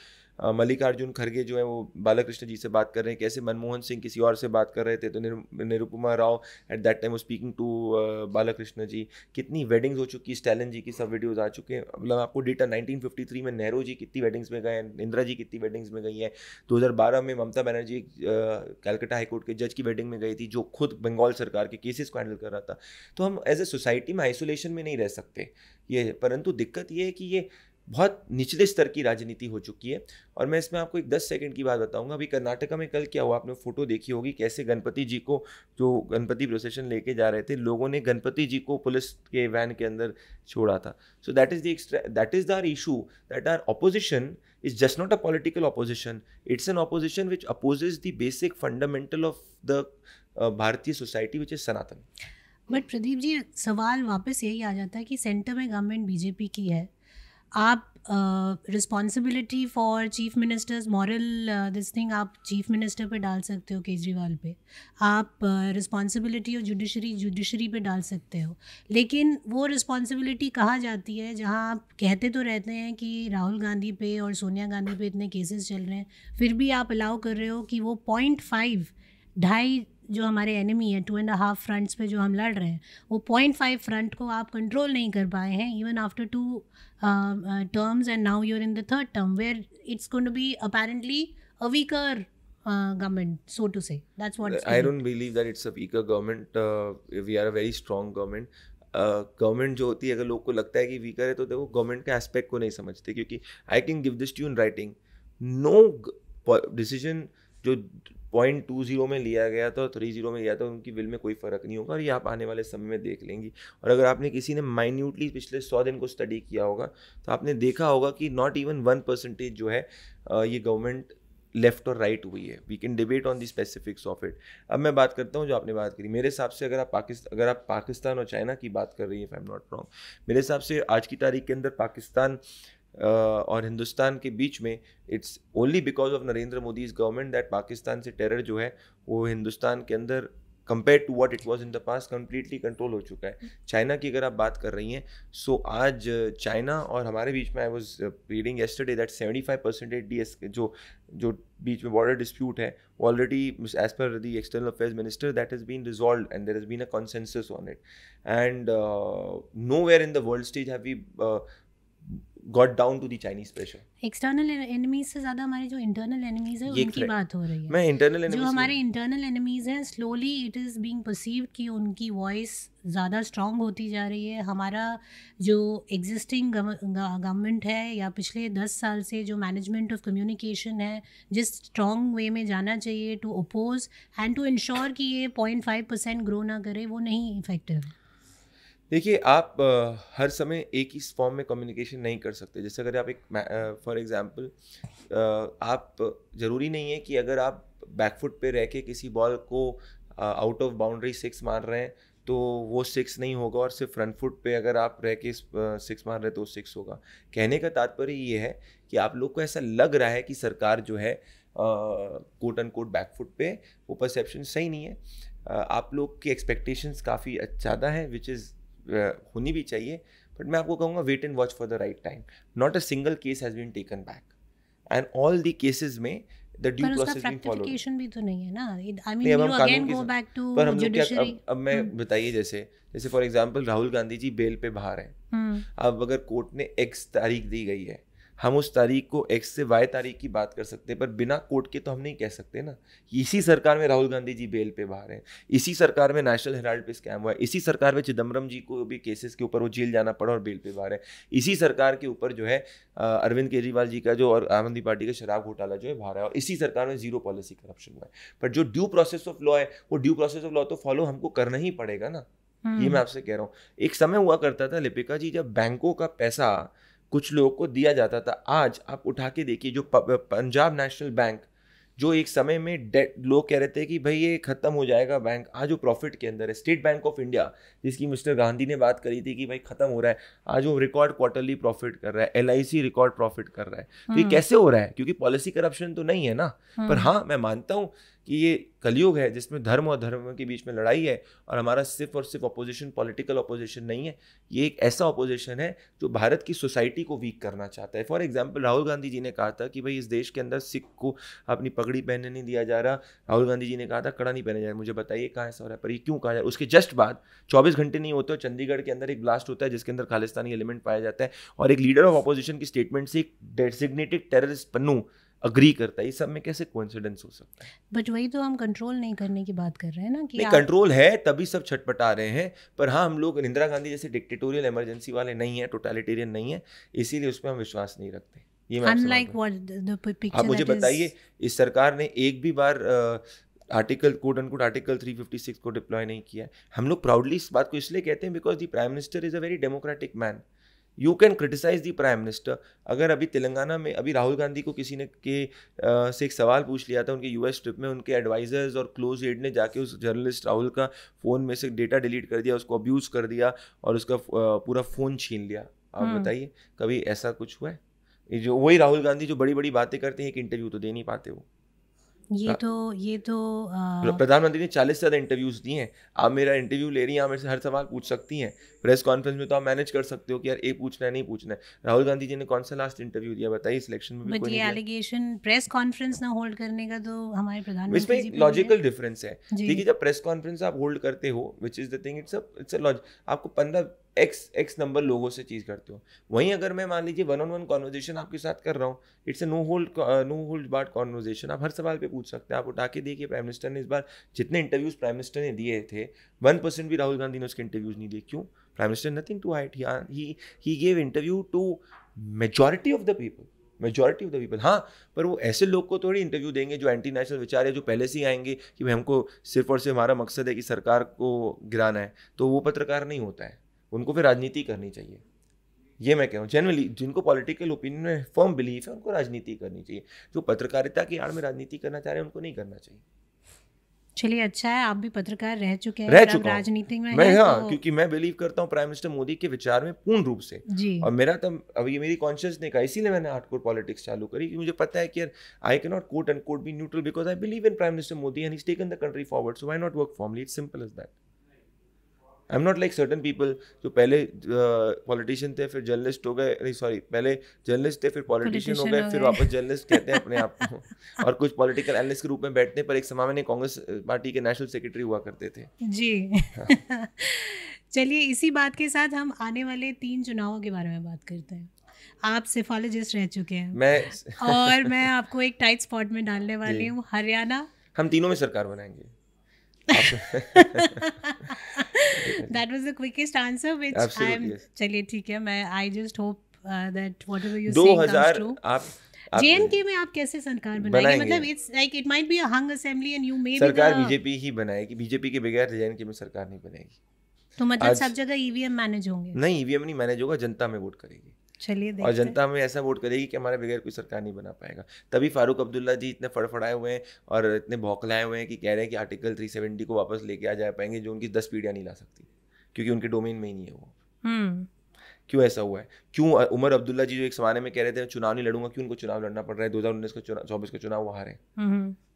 मल्लिकार्जुन खड़गे जो है वो बालाकृष्ण जी से बात कर रहे हैं कैसे मनमोहन सिंह किसी और से बात कर रहे थे तो Nirupama Rao at that time speaking to Balakrishna ji कितनी वेडिंग्स हो चुकी स्टैलिन जी की सब वीडियोज़ आ चुके हैं मतलब आपको डेटा नाइनटीन में नेहरू जी कितनी वेडिंग्स में गए हैं इंदिरा जी कितनी वेडिंग्स में गई हैं दो में ममता बनर्जी कैलकटा हाईकोर्ट के जज की वेडिंग में गई थी जो खुद बंगाल सरकार के केसेस को हैंडल कर रहा था तो हम एज ए सोसाइटी में आइसोलेशन में नहीं रह सकते ये परंतु दिक्कत ये है कि ये बहुत निचले स्तर की राजनीति हो चुकी है और मैं इसमें आपको एक दस सेकंड की बात बताऊंगा अभी कर्नाटका में कल क्या हुआ आपने फोटो देखी होगी कैसे गणपति जी को जो गणपति प्रोसेशन लेके जा रहे थे लोगों ने गणपति जी को पुलिस के वैन के अंदर छोड़ा था so that is that is our issue that our opposition is just not a political opposition it's an opposition which opposes the basic fundamental of the भारतीय society which is Sanatan but Pradeep ji सवाल वापस यही आ जाता है कि सेंटर में government BJP की है आप responsibility for chief ministers moral this thing आप चीफ मिनिस्टर पे डाल सकते हो केजरीवाल पे आप रिस्पॉन्सिबिलिटी uh, और जुडिशरी जुडिशरी पे डाल सकते हो लेकिन वो रिस्पॉन्सिबिलिटी कहाँ जाती है जहाँ आप कहते तो रहते हैं कि राहुल गांधी पे और सोनिया गांधी पे इतने केसेस चल रहे हैं फिर भी आप अलाउ कर रहे हो कि वो पॉइंट फाइव ढाई जो हमारे एनिमी है टू एंड हाफ फ्रंट्स पे जो हम लड़ रहे हैं वो पॉइंट फाइव फ्रंट को आप कंट्रोल नहीं कर पाए हैं even after two terms and now you're in the third term where it's going to be apparently a weaker government so to say that's what I don't believe that it's a weaker government we are a very strong government government uh, uh, uh, uh जो होती है अगर लोग को लगता है कि weaker है तो देखो गवर्नमेंट के एस्पेक्ट को नहीं समझते क्योंकि I can give this to in writing no decision जो पॉइंट टू जीरो में लिया गया था थ्री जीरो में लिया था उनकी बिल में कोई फ़र्क नहीं होगा और ये आप आने वाले समय में देख लेंगी और अगर आपने किसी ने माइन्यूटली पिछले सौ दिन को स्टडी किया होगा तो आपने देखा होगा कि नॉट इवन वन परसेंटेज जो है ये गवर्नमेंट लेफ्ट और राइट हुई है we can debate on the specifics of it अब मैं बात करता हूँ जो आपने बात करी मेरे हिसाब से अगर आप पाकिस्तान अगर आप पाकिस्तान और चाइना की बात कर रही हैं आई एम नॉट रॉन्ग मेरे हिसाब से आज की तारीख के अंदर पाकिस्तान और हिंदुस्तान के बीच में it's only because of Narendra Modi is government that Pakistan से टेरर जो है वो हिंदुस्तान के अंदर compare to what it was in the past completely control हो चुका है चाइना की अगर आप बात कर रही हैं सो so आज चाइना और हमारे बीच में I was reading yesterday that five percentage D S जो जो बीच में बॉर्डर डिस्प्यूट है वो already as per the external affairs minister that is been resolved and there is been a consensus on it and nowhere in the world stage have we got down to Chinese pressure external enemies से ज्यादा हमारे जो internal enemies है उनकी बात हो रही है मैं इंटरनल जो हमारे इंटरनल एनिमीज हैं slowly it is being perceived कि उनकी वॉइस ज़्यादा स्ट्रांग होती जा रही है हमारा जो एग्जिस्टिंग गवर्नमेंट है या पिछले दस साल से जो मैनेजमेंट ऑफ कम्युनिकेशन है जिस स्ट्रांग वे में जाना चाहिए to oppose and to ensure कि ये पॉइंट फाइव परसेंट ग्रो ना करे वो नहीं इफेक्टिव है देखिए आप आ, हर समय एक ही फॉर्म में कम्युनिकेशन नहीं कर सकते जैसे अगर आप एक फॉर एग्जांपल आप ज़रूरी नहीं है कि अगर आप बैकफुट पे रह के किसी बॉल को आउट ऑफ बाउंड्री सिक्स मार रहे हैं तो वो सिक्स नहीं होगा और सिर्फ फ्रंट फुट पे अगर आप रह के सिक्स मार रहे तो सिक्स होगा कहने का तात्पर्य ये है कि आप लोग को ऐसा लग रहा है कि सरकार जो है कोट एंड कोट बैकफुट पे वो परसेप्शन सही नहीं है आप लोग की एक्सपेक्टेशंस काफ़ी ज़्यादा है विच इज़ होनी भी चाहिए बट मैं आपको कहूँगा wait and watch for the right time not a single case has been taken back and all the cases में द ड्यू प्रोसेस फॉलोड भी तो नहीं है ना I mean again go back to अब, अब मैं hmm. बताइए जैसे जैसे for example Rahul Gandhi ji bail पे बाहर हैं hmm. अब अगर कोर्ट ने एक्स तारीख दी गई है हम उस तारीख को एक्स से वाई तारीख की बात कर सकते हैं पर बिना कोर्ट के तो हम नहीं कह सकते ना इसी सरकार में राहुल गांधी जी बेल पे बाहर हैं इसी सरकार में नेशनल हेराल्ड पे स्कैम हुआ है इसी सरकार में चिदम्बरम जी को भी केसेस के ऊपर वो जेल जाना पड़ा और बेल पे बाहर है इसी सरकार के ऊपर जो है अरविंद केजरीवाल जी का जो और आम आदमी पार्टी का शराब घोटाला जो है बाहर है और इसी सरकार में जीरो पॉलिसी करप्शन हुआ है पर जो ड्यू प्रोसेस ऑफ लॉ है वो ड्यू प्रोसेस ऑफ लॉ तो फॉलो हमको करना ही पड़ेगा ना ये हम्म। मैं आपसे कह रहा हूँ एक समय हुआ करता था लिपिका जी जब बैंकों का पैसा कुछ लोगों को दिया जाता था आज आप उठा के देखिए जो पंजाब नेशनल बैंक जो एक समय में डेट लोग कह रहे थे कि भाई ये ख़त्म हो जाएगा बैंक आज वो प्रॉफिट के अंदर है स्टेट बैंक ऑफ इंडिया जिसकी मिस्टर गांधी ने बात करी थी कि भाई ख़त्म हो रहा है आज वो रिकॉर्ड क्वार्टरली प्रॉफिट कर रहा है एल रिकॉर्ड प्रॉफिट कर रहा है तो ये हाँ। कैसे हो रहा है क्योंकि पॉलिसी करप्शन तो नहीं है ना हाँ। पर हाँ मैं मानता हूँ कि ये कलयुग है जिसमें धर्म और धर्म के बीच में लड़ाई है और हमारा सिर्फ और सिर्फ अपोजिशन पॉलिटिकल अपोजिशन नहीं है ये एक ऐसा अपोजिशन है जो भारत की सोसाइटी को वीक करना चाहता है फॉर एग्जाम्पल राहुल गांधी जी ने कहा था कि भाई इस देश के अंदर सिख को अपनी पगड़ी पहनने नहीं दिया जा रहा राहुल गांधी जी ने कहा था कड़ा नहीं पहना जा रहा मुझे बताइए कहाँ ऐसा हो रहा है पर ये क्यों कहा जा रहा है उसके जस्ट बाद चौबीस घंटे नहीं होते चंडीगढ़ के अंदर एक ब्लास्ट होता है जिसके अंदर खालिस्तानी एलिमेंट पाया जाता है और एक लीडर ऑफ अपोजिशन की स्टेटमेंट से एक डेसिग्नेटेड टेररिस्ट पन्नू अग्री करता है ये सब में कैसे कोइंसिडेंस हो सकता है बट वही तो हम कंट्रोल नहीं करने की बात कर रहे हैं ना कि नहीं कंट्रोल है तभी सब छटपटा रहे हैं पर हाँ हम लोग इंदिरा गांधी जैसे डिक्टेटोरियल इमरजेंसी वाले नहीं है टोटालिटेरियन नहीं है इसीलिए उस पर हम विश्वास नहीं रखते ये मैं आप हाँ, मुझे बताइए इस सरकार ने एक भी बार article code and code article 356 को डिप्लॉय नहीं किया हम लोग प्राउडली इस बात को इसलिए कहते हैं because the prime minister is a very democratic man you can criticise the prime minister अगर अभी तेलंगाना में अभी राहुल गांधी को किसी ने के आ, से एक सवाल पूछ लिया था उनके यूएस ट्रिप में उनके एडवाइजर्स और क्लोज एड ने जाके उस जर्नलिस्ट राहुल का फ़ोन में से डेटा डिलीट कर दिया उसको अब्यूज़ कर दिया और उसका पूरा फ़ोन छीन लिया आप हम्म। बताइए कभी ऐसा कुछ हुआ है जो वही राहुल गांधी जो बड़ी बड़ी बातें करते हैं एक इंटरव्यू तो दे नहीं पाते वो ये हाँ। तो ये तो प्रधानमंत्री ने चालीस से ज़्यादा इंटरव्यूज दिए हैं आप मेरा इंटरव्यू ले रही हैं आप मेरे से हर सवाल पूछ सकती हैं प्रेस कॉन्फ्रेंस में तो आप मैनेज कर सकते हो कि यार ये पूछना है नहीं पूछना है राहुल गांधी जी ने कौन सा लास्ट इंटरव्यू दिया बताइए सिलेक्शन में बट ये एलिगेशन प्रेस कॉन्फ्रेंस ना होल्ड करने का तो हमारे प्रधानमंत्री जी लॉजिकल डिफरेंस है देखिए जब प्रेस कॉन्फ्रेंस आप होल्ड करते हो which is the thing it's a it's a आपको पंद्रह एक्स एक्स नंबर लोगों से चीज़ करते हो वहीं अगर मैं मान लीजिए वन ऑन वन कॉन्वर्जेशन आपके साथ कर रहा हूँ it's a no hold no hold barred conversation आप हर सवाल पे पूछ सकते हैं आप उठा के देखिए प्राइम मिनिस्टर ने इस बार जितने इंटरव्यूज़ प्राइम मिनिस्टर ने दिए थे वन परसेंट भी राहुल गांधी ने उसके इंटरव्यूज़ नहीं दिए क्यों prime minister nothing to hide he gave interview to majority of the people majority of the people हाँ पर वो ऐसे लोग को थोड़ी इंटरव्यू देंगे जो एंटी नेशनल विचार है जो पहले से ही आएंगे कि भाई हमको सिर्फ और सिर्फ हमारा मकसद है कि सरकार को गिराना है तो वो पत्रकार नहीं होता है उनको फिर राजनीति करनी चाहिए ये मैं कह रहा हूँ जनरली जिनको पॉलिटिकल ओपिनियन में फर्म बिलीफ है उनको राजनीति करनी चाहिए जो पत्रकारिता की आड़ में राजनीति करना चाह रहे हैं उनको नहीं करना चाहिए चलिए अच्छा है आप भी पत्रकार रह चुके हैं रह चुका राजनीति में मैं हाँ तो... क्योंकि मैं बिलीव करता हूँ प्राइम मिनिस्टर मोदी के विचार में पूर्ण रूप से जी और मेरा तो अब ये मेरी कॉन्शियस ने कहा इसीलिए मैंने हार्डकोर पॉलिटिक्स चालू करी कि मुझे पता है कि यार I can not quote and quote be neutral because I believe in prime minister Modi and is taken the country forward so why not work formally it simple is that I am not like certain people जो पहले politician uh, थे फिर journalist हो गए नहीं sorry पहले journalist थे फिर पॉलिटिशियन हो गए फिर वापस जर्नलिस्ट कहते हैं अपने आप को और कुछ पॉलिटिकल एनलिस्ट के रूप में बैठते हैं पर एक समय में कांग्रेस पार्टी के नेशनल सेक्रेटरी हुआ करते थे जी हाँ। चलिए इसी बात के साथ हम आने वाले तीन चुनावों के बारे में बात करते हैं आप सिफोलॉजिस्ट रह चुके हैं मैं और मैं आपको एक टाइट स्पॉट में डालने वाली हूँ हरियाणा हम तीनों में सरकार बनाएंगे that was the quickest answer which Absolute, I'm yes. चलिए ठीक है मैं I just hope uh, that whatever you say comes true. आप जेएनके में आप कैसे सरकार बनाएंगे मतलब it's like it might be a hung assembly and you may सरकार बीजेपी ही बनाएगी बीजेपी के बगैर जेएनके में सरकार नहीं बनेगी तो मतलब सब जगह ईवीएम e मैनेज होंगे नहीं ईवीएम e नहीं मैनेज होगा जनता में वोट करेगी चलिए और जनता हमें ऐसा वोट करेगी कि हमारे बगैर कोई सरकार नहीं बना पाएगा तभी फारूक अब्दुल्ला जी इतने फड़फड़ाए हुए हैं और इतने भौखलाए हुए हैं कि कह रहे हैं कि आर्टिकल सेवेंटी को वापस लेके आ जा पाएंगे जो उनकी दस पीढ़ियाँ नहीं ला सकती क्योंकि उनके डोमेन में ही नहीं है वो हम्म। क्यों ऐसा हुआ है क्यों उमर अब्दुल्ला जी जो एक जमाने में कह रहे थे चुनाव नहीं लड़ूंगा क्यों उनको चुनाव लड़ना पड़ रहा है दो हज़ार उन्नीस का चौबीस का चुनाव वो हारे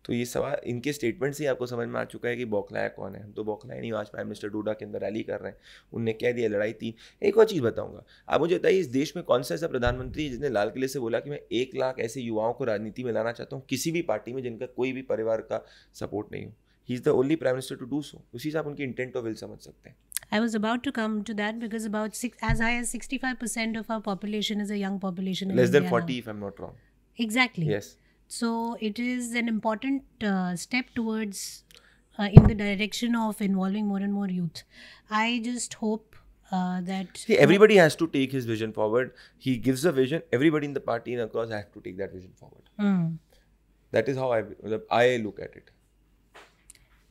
तो ये सवाल इनके स्टेटमेंट से ही आपको समझ में आ चुका है कि बौखलाया कौन है हम तो बौखलाए नहीं आज प्राइम मिनिस्टर डोडा के अंदर रैली कर रहे हैं उनने कह दिया लड़ाई थी एक और चीज़ बताऊंगा आप मुझे बताइए इस देश में कौन सा ऐसा प्रधानमंत्री जिसने लाल किले से बोला कि मैं एक लाख ऐसे युवाओं को राजनीति में लाना चाहता हूँ किसी भी पार्टी में जिनका कोई भी परिवार का सपोर्ट नहीं हो ही is the only prime minister to do so उसी से आप उनकी इंटेंट और विल समझ सकते हैं I was about to come to that because about six, as high as 65% of our population is a young population. Less in than India 40, now. if I'm not wrong. Exactly. Yes. So it is an important uh, step towards uh, in the direction of involving more and more youth. I just hope uh, that See, everybody has to take his vision forward. He gives a vision. Everybody in the party and across has to take that vision forward. Mm. That is how I I look at it.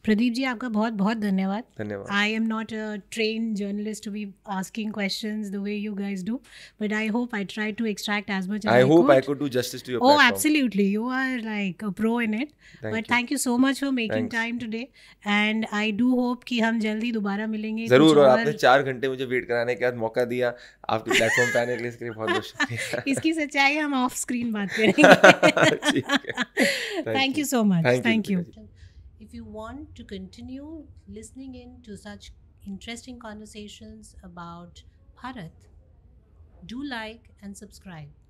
Pradeep जी आपका बहुत बहुत धन्यवाद धन्यवाद I am not a train journalist to be asking question the way you guys do but I hope I try to extract as much I hope I could do justice to your oh absolutely you are like a pro in it but thank you so much for making time today and I do hope कि हम जल्दी दोबारा मिलेंगे जरूर और आपने चार घंटे मुझे वेट कराने के बाद मौका दिया आपके प्लेटफॉर्म पे आने के लिए इसके लिए बहुत बहुत शुक्रिया इसकी सच्चाई हम ऑफ स्क्रीन बात करेंगे thank you so much thank you if you want to continue listening in to such interesting conversations about Bharat, do like and subscribe.